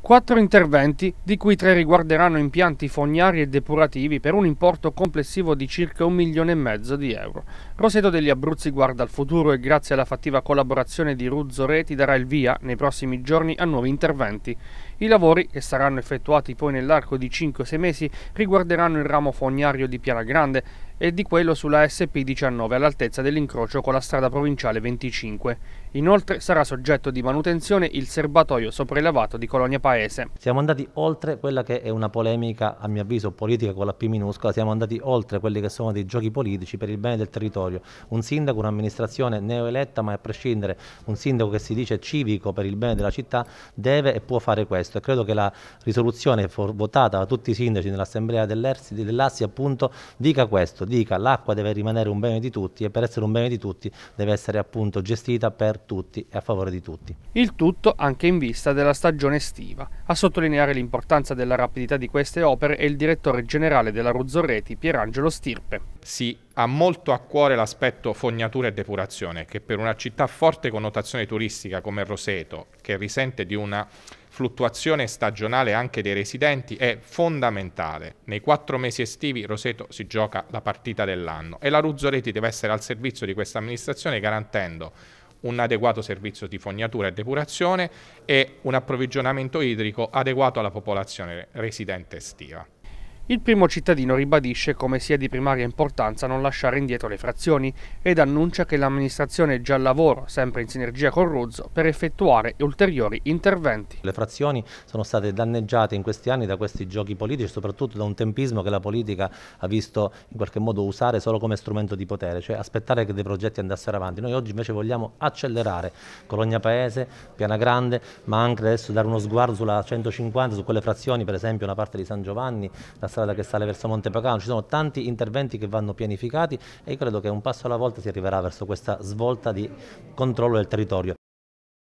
Quattro interventi, di cui tre riguarderanno impianti fognari e depurativi per un importo complessivo di circa un milione e mezzo di euro. Roseto degli Abruzzi guarda al futuro e grazie alla fattiva collaborazione di Ruzzo Reti darà il via nei prossimi giorni a nuovi interventi. I lavori, che saranno effettuati poi nell'arco di 5-6 mesi, riguarderanno il ramo fognario di Piana Grande e di quello sulla SP19 all'altezza dell'incrocio con la strada provinciale 25. Inoltre sarà soggetto di manutenzione il serbatoio sopraelevato di Colonia Paese. Siamo andati oltre quella che è una polemica, a mio avviso, politica con la P minuscola, siamo andati oltre quelli che sono dei giochi politici per il bene del territorio. Un sindaco, un'amministrazione neoeletta, ma a prescindere un sindaco che si dice civico per il bene della città, deve e può fare questo. E credo che la risoluzione votata da tutti i sindaci nell'assemblea dell'Assi appunto dica questo, dica l'acqua deve rimanere un bene di tutti e per essere un bene di tutti deve essere appunto gestita per tutti e a favore di tutti. Il tutto anche in vista della stagione estiva. A sottolineare l'importanza della rapidità di queste opere è il direttore generale della Ruzzorreti, Pierangelo Stirpe. Si ha molto a cuore l'aspetto fognatura e depurazione che per una città a forte connotazione turistica come Roseto, che risente di una fluttuazione stagionale anche dei residenti è fondamentale. Nei quattro mesi estivi Roseto si gioca la partita dell'anno e la Ruzzoleti deve essere al servizio di questa amministrazione garantendo un adeguato servizio di fognatura e depurazione e un approvvigionamento idrico adeguato alla popolazione residente estiva. Il primo cittadino ribadisce come sia di primaria importanza non lasciare indietro le frazioni ed annuncia che l'amministrazione è già al lavoro, sempre in sinergia con Ruzzo, per effettuare ulteriori interventi. Le frazioni sono state danneggiate in questi anni da questi giochi politici, soprattutto da un tempismo che la politica ha visto in qualche modo usare solo come strumento di potere, cioè aspettare che dei progetti andassero avanti. Noi oggi invece vogliamo accelerare Colonia Paese, Piana Grande, ma anche adesso dare uno sguardo sulla 150, su quelle frazioni, per esempio una parte di San Giovanni, la strada che sale verso Montepacano, ci sono tanti interventi che vanno pianificati e io credo che un passo alla volta si arriverà verso questa svolta di controllo del territorio.